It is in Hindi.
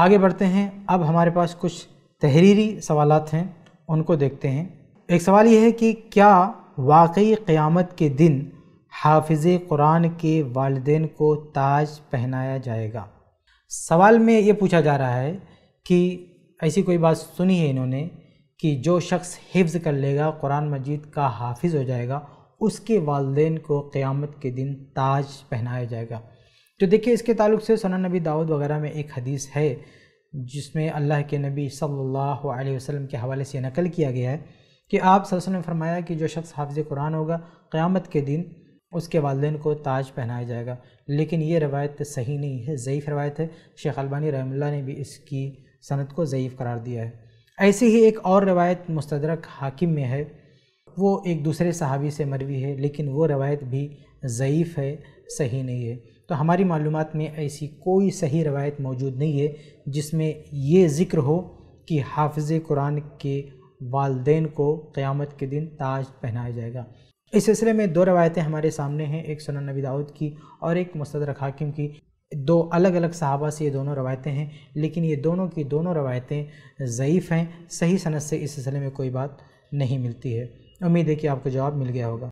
आगे बढ़ते हैं अब हमारे पास कुछ तहरीरी सवाल हैं उनको देखते हैं एक सवाल ये है कि क्या वाकई क़यामत के दिन हाफिज़ कुरान के वालदेन को ताज पहनाया जाएगा सवाल में ये पूछा जा रहा है कि ऐसी कोई बात सुनी है इन्होंने कि जो शख्स हिफ्ज़ कर लेगा कुरान मजीद का हाफिज़ हो जाएगा उसके वालदेन को क़यामत के दिन ताज पहनाया जाएगा तो देखिए इसके ताल्लुक से सोना नबी दाऊद वगैरह में एक हदीस है जिसमें अल्लाह के नबी सल्लल्लाहु अलैहि वसल्लम के हवाले से नकल किया गया है कि आप वसल्लम ने फरमाया कि जो शख्स हाफिज़ कुरान होगा क़्यामत के दिन उसके वालदेन को ताज पहनाया जाएगा लेकिन ये रवायत सही नहीं है ज़यीफ़ रवायत है शेख अलबानी रहमल्ला ने भी इसकी सनत को ज़यीफ़ करार दिया है ऐसी ही एक और रवायत मुस्तरक हाकिम में है वो एक दूसरे सहाबी से मरवी है लेकिन वो रवायत भी ज़यीफ़ है सही नहीं है तो हमारी मालूम में ऐसी कोई सही रवायत मौजूद नहीं है जिसमें ये ज़िक्र हो कि हाफ़ कुरान के वालदेन को क़्यामत के दिन ताज पहनाया जाएगा इस सिलसिले में दो रवायतें हमारे सामने हैं एक सना नबी दाऊद की और एक मसदर हाकिम की दो अलग अलग सहाबा से ये दोनों रवायतें हैं लेकिन ये दोनों की दोनों रवायतें ज़यीफ़ हैं सही सनत से इस सिलसिले में कोई बात नहीं मिलती है उम्मीद है कि आपको जवाब मिल गया होगा